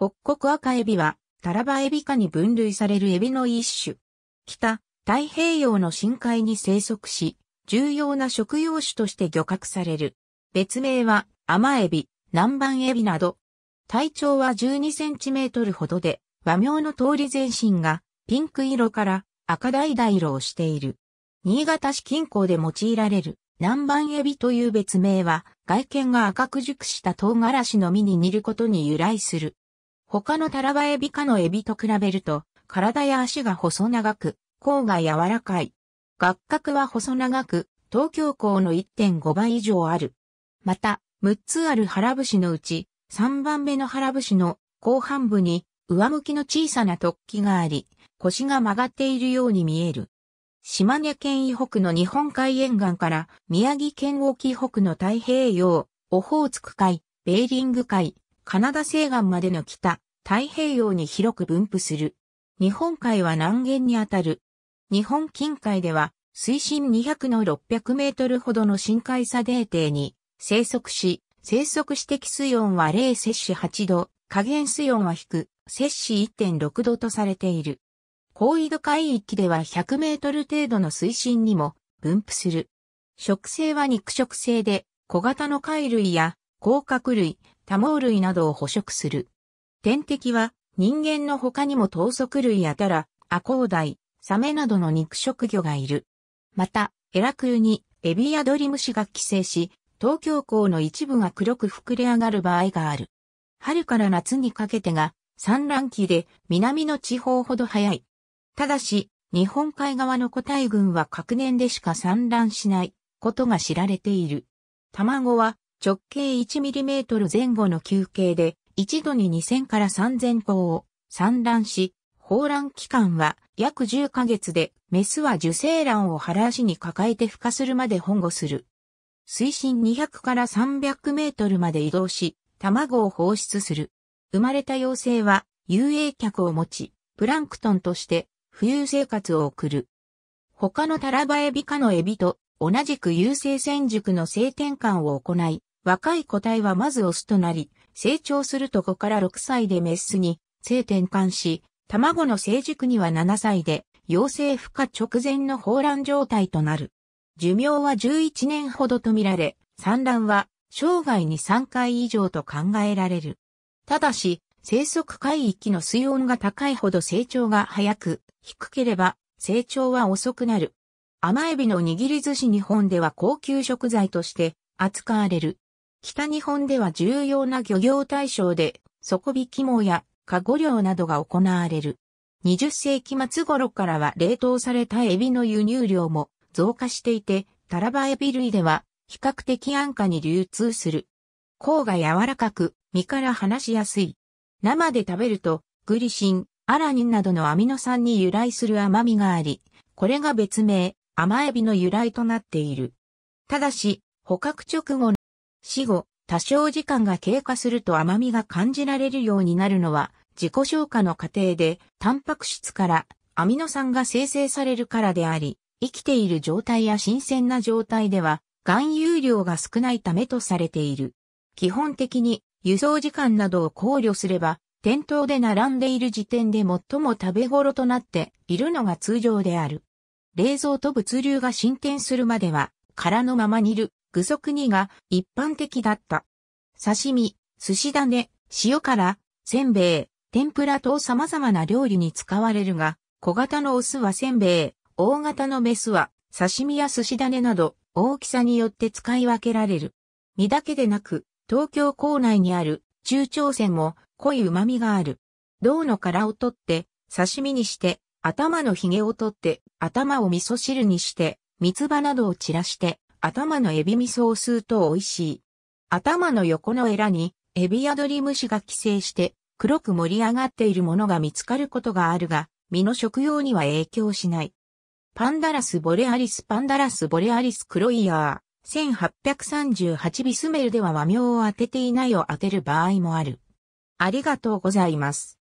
北国赤エビは、タラバエビ科に分類されるエビの一種。北、太平洋の深海に生息し、重要な食用種として漁獲される。別名は、甘エビ、南蛮エビなど。体長は12センチメートルほどで、和名の通り全身が、ピンク色から赤橙色をしている。新潟市近郊で用いられる、南蛮エビという別名は、外見が赤く熟した唐辛子の実に似ることに由来する。他のタラバエビ科のエビと比べると、体や足が細長く、甲が柔らかい。学角は細長く、東京港の1.5倍以上ある。また、6つある腹節のうち、3番目の腹節の後半部に上向きの小さな突起があり、腰が曲がっているように見える。島根県以北の日本海沿岸から宮城県沖北の太平洋、オホーツク海、ベーリング海、カナダ西岸までの北、太平洋に広く分布する。日本海は南限にあたる。日本近海では、水深200の600メートルほどの深海砂泥底に生息し、生息指摘水温は0摂氏8度、下限水温は低、摂氏1.6度とされている。高緯度海域では100メートル程度の水深にも分布する。食性は肉食性で、小型の貝類や甲殻類、多毛類などを捕食する。天敵は人間の他にも等足類やタラ、アコウダイ、サメなどの肉食魚がいる。また、エラクユにエビやドリムシが寄生し、東京港の一部が黒く膨れ上がる場合がある。春から夏にかけてが産卵期で南の地方ほど早い。ただし、日本海側の個体群は各年でしか産卵しないことが知られている。卵は直径 1mm 前後の球形で、一度に2000から3000個を産卵し、放卵期間は約10ヶ月で、メスは受精卵を腹足に抱えて孵化するまで保護する。水深200から300メートルまで移動し、卵を放出する。生まれた幼生は遊泳客を持ち、プランクトンとして浮遊生活を送る。他のタラバエビ科のエビと同じく優生戦塾の性転換を行い、若い個体はまずオスとなり、成長すると5から6歳でメスに性転換し、卵の成熟には7歳で、陽性孵化直前の放卵状態となる。寿命は11年ほどとみられ、産卵は生涯に3回以上と考えられる。ただし、生息海域の水温が高いほど成長が早く、低ければ成長は遅くなる。甘エビの握り寿司日本では高級食材として扱われる。北日本では重要な漁業対象で、底引き網やカゴ漁などが行われる。20世紀末頃からは冷凍されたエビの輸入量も増加していて、タラバエビ類では比較的安価に流通する。甲が柔らかく、身から離しやすい。生で食べると、グリシン、アラニンなどのアミノ酸に由来する甘みがあり、これが別名、甘エビの由来となっている。ただし、捕獲直後の死後、多少時間が経過すると甘みが感じられるようになるのは、自己消化の過程で、タンパク質からアミノ酸が生成されるからであり、生きている状態や新鮮な状態では、含有量が少ないためとされている。基本的に、輸送時間などを考慮すれば、店頭で並んでいる時点で最も食べ頃となっているのが通常である。冷蔵と物流が進展するまでは、空のまま煮る具足煮が一般的だった。刺身、寿司種、塩辛、せんべい、天ぷら等様々な料理に使われるが、小型のオスはせんべい、大型のメスは刺身や寿司種など大きさによって使い分けられる。身だけでなく、東京港内にある中朝鮮も濃い旨味がある。銅の殻を取って刺身にして、頭の髭を取って頭を味噌汁にして、三つ葉などを散らして頭のエビ味噌を吸うと美味しい。頭の横のエラに、エビアドリムシが寄生して、黒く盛り上がっているものが見つかることがあるが、身の食用には影響しない。パンダラスボレアリスパンダラスボレアリスクロイヤー。1838ビスメルでは和名を当てていないを当てる場合もある。ありがとうございます。